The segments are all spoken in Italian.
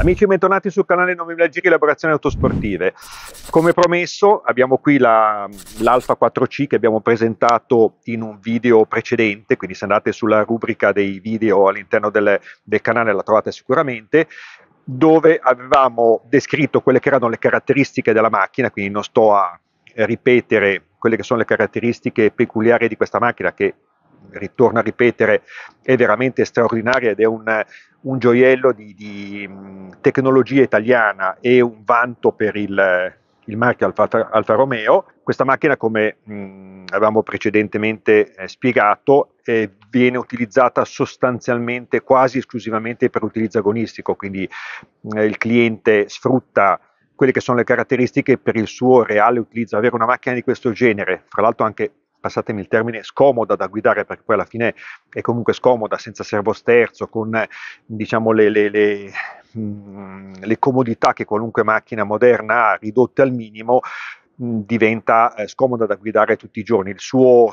Amici, bentornati sul canale 9000 Giri Elaborazioni Autosportive. Come promesso, abbiamo qui l'Alfa 4C che abbiamo presentato in un video precedente, quindi se andate sulla rubrica dei video all'interno del, del canale la trovate sicuramente dove avevamo descritto quelle che erano le caratteristiche della macchina, quindi non sto a ripetere quelle che sono le caratteristiche peculiari di questa macchina che ritorno a ripetere, è veramente straordinaria ed è un, un gioiello di, di, mm, tecnologia italiana e un vanto per il, il marchio Alfa, Alfa, Romeo. Questa macchina, come mh, mm, avevamo precedentemente eh, spiegato, eh, viene utilizzata sostanzialmente quasi esclusivamente per utilizzo agonistico, quindi eh, il cliente sfrutta quelle che sono le caratteristiche per il suo reale utilizzo. Avere una macchina di questo genere, fra l'altro anche passatemi il termine, scomoda da guidare perché poi alla fine è comunque scomoda, senza servosterzo, con diciamo, le, le, le, mm, le comodità che qualunque macchina moderna ha ridotte al minimo, mm, diventa eh, scomoda da guidare tutti i giorni. Il suo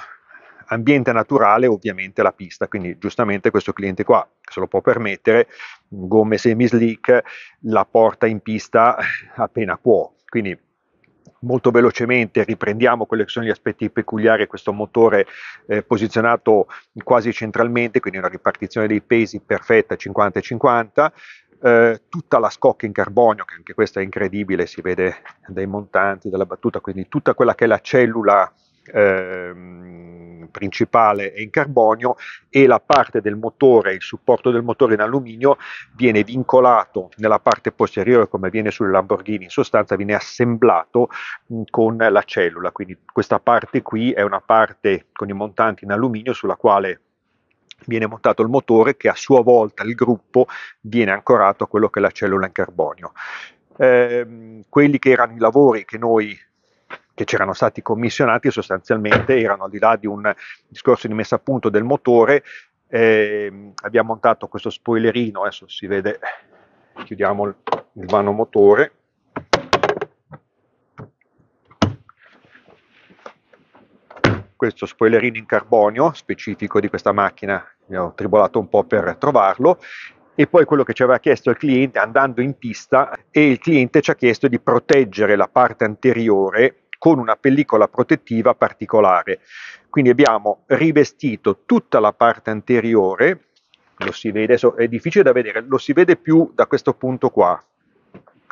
ambiente naturale ovviamente la pista, quindi giustamente questo cliente qua se lo può permettere, gomme semi slick, la porta in pista appena può. Quindi molto velocemente riprendiamo quelli che sono gli aspetti peculiari di questo motore eh, posizionato quasi centralmente, quindi una ripartizione dei pesi perfetta 50-50, eh, tutta la scocca in carbonio, che anche questa è incredibile, si vede dai montanti, dalla battuta, quindi tutta quella che è la cellula eh, principale è in carbonio e la parte del motore, il supporto del motore in alluminio viene vincolato nella parte posteriore come avviene sulle Lamborghini, in sostanza viene assemblato con la cellula, quindi questa parte qui è una parte con i montanti in alluminio sulla quale viene montato il motore che a sua volta il gruppo viene ancorato a quello che è la cellula in carbonio. Eh, quelli che erano i lavori che noi che c'erano stati commissionati sostanzialmente erano al di là di un discorso di messa a punto del motore. Eh, abbiamo montato questo spoilerino, adesso si vede, chiudiamo il, il vano motore. Questo spoilerino in carbonio specifico di questa macchina, ne ho tribolato un po' per trovarlo, e poi quello che ci aveva chiesto il cliente andando in pista e il cliente ci ha chiesto di proteggere la parte anteriore con una pellicola protettiva particolare. Quindi abbiamo rivestito tutta la parte anteriore, lo si vede, adesso è difficile da vedere, lo si vede più da questo punto qua,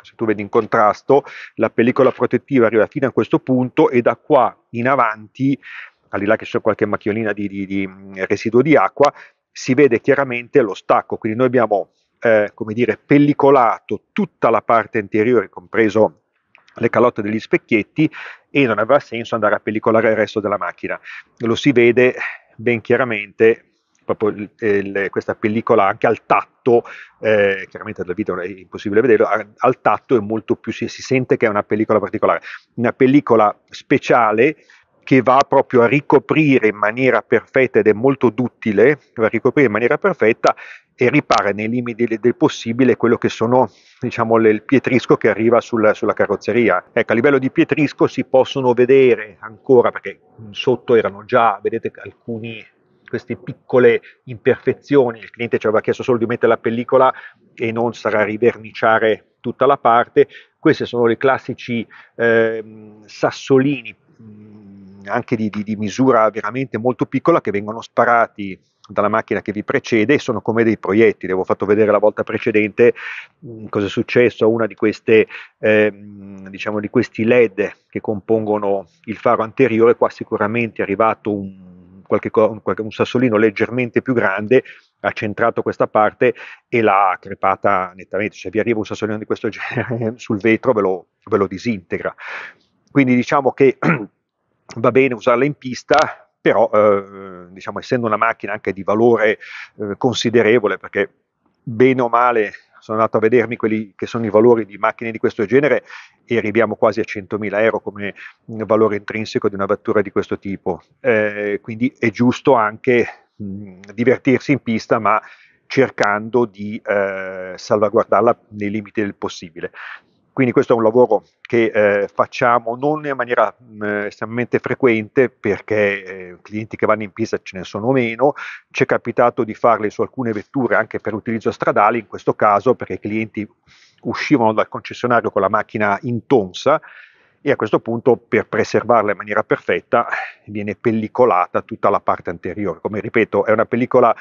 se tu vedi in contrasto, la pellicola protettiva arriva fino a questo punto e da qua in avanti, al di là che c'è qualche macchiolina di, di, di mm, residuo di acqua, si vede chiaramente lo stacco, quindi noi abbiamo eh, come dire, pellicolato tutta la parte anteriore, compreso le calotte degli specchietti e non aveva senso andare a pellicolare il resto della macchina. Lo si vede ben chiaramente proprio eh, questa pellicola anche al tatto, eh, chiaramente dal video è impossibile vederlo, al tatto è molto più, si, si sente che è una pellicola particolare, una pellicola speciale che va proprio a ricoprire in maniera perfetta ed è molto duttile, va a ricoprire in maniera perfetta e ripara nei limiti del, possibile quello che sono diciamo, le, il pietrisco che arriva sul, sulla carrozzeria. Ecco, a livello di pietrisco si possono vedere ancora, perché sotto erano già, vedete, alcuni queste piccole imperfezioni, il cliente ci aveva chiesto solo di mettere la pellicola e non sarà riverniciare tutta la parte, questi sono i classici eh, sassolini mm, anche di, di, di misura veramente molto piccola che vengono sparati dalla macchina che vi precede e sono come dei proiettili. Avevo fatto vedere la volta precedente mm, cosa è successo a una di queste, eh, diciamo, di questi LED che compongono il faro anteriore. Qua sicuramente è arrivato un, qualche, un, un sassolino leggermente più grande ha centrato questa parte e l'ha crepata nettamente. Se vi arriva un sassolino di questo genere sul vetro ve lo, ve lo disintegra. Quindi diciamo che va bene usarla in pista, però eh, diciamo, essendo una macchina anche di valore eh, considerevole, perché bene o male sono andato a vedermi quelli che sono i valori di macchine di questo genere e arriviamo quasi a 100.000 euro come valore intrinseco di una vettura di questo tipo. Eh, quindi è giusto anche mh, divertirsi in pista, ma cercando di eh, salvaguardarla nei limiti del possibile. Quindi questo è un lavoro che eh, facciamo non in maniera mh, mm, estremamente frequente perché eh, clienti che vanno in pista ce ne sono meno, ci è capitato di farle su alcune vetture anche per utilizzo stradale, in questo caso perché i clienti uscivano dal concessionario con la macchina intonsa e a questo punto per preservarla in maniera perfetta viene pellicolata tutta la parte anteriore. Come ripeto è una pellicola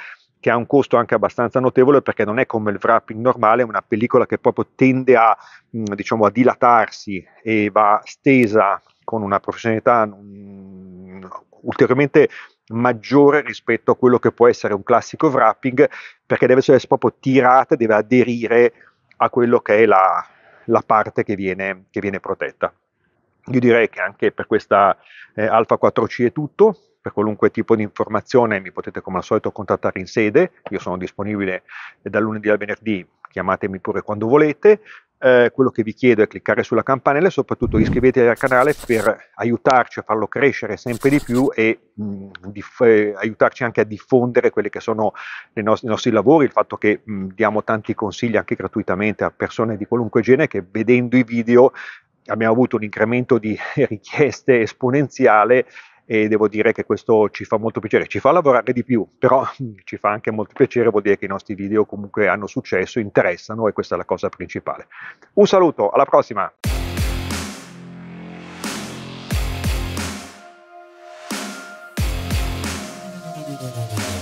che ha un costo anche abbastanza notevole perché non è come il wrapping normale, è una pellicola che proprio tende a, diciamo, a dilatarsi e va stesa con una professionalità ulteriormente maggiore rispetto a quello che può essere un classico wrapping perché deve essere proprio tirata, deve aderire a quello che è la, la parte che viene, che viene protetta. Io direi che anche per questa eh, Alfa 4C è tutto per qualunque tipo di informazione mi potete come al solito contattare in sede, io sono disponibile dal lunedì al venerdì, chiamatemi pure quando volete, eh, quello che vi chiedo è cliccare sulla campanella e soprattutto iscrivetevi al canale per aiutarci a farlo crescere sempre di più e mh, eh, aiutarci anche a diffondere quelli che sono i nostri, i nostri lavori, il fatto che mh, diamo tanti consigli anche gratuitamente a persone di qualunque genere che vedendo i video abbiamo avuto un incremento di richieste esponenziale e devo dire che questo ci fa molto piacere, ci fa lavorare di più, però ci fa anche molto piacere, vuol dire che i nostri video comunque hanno successo, interessano e questa è la cosa principale. Un saluto, alla prossima! Thank you.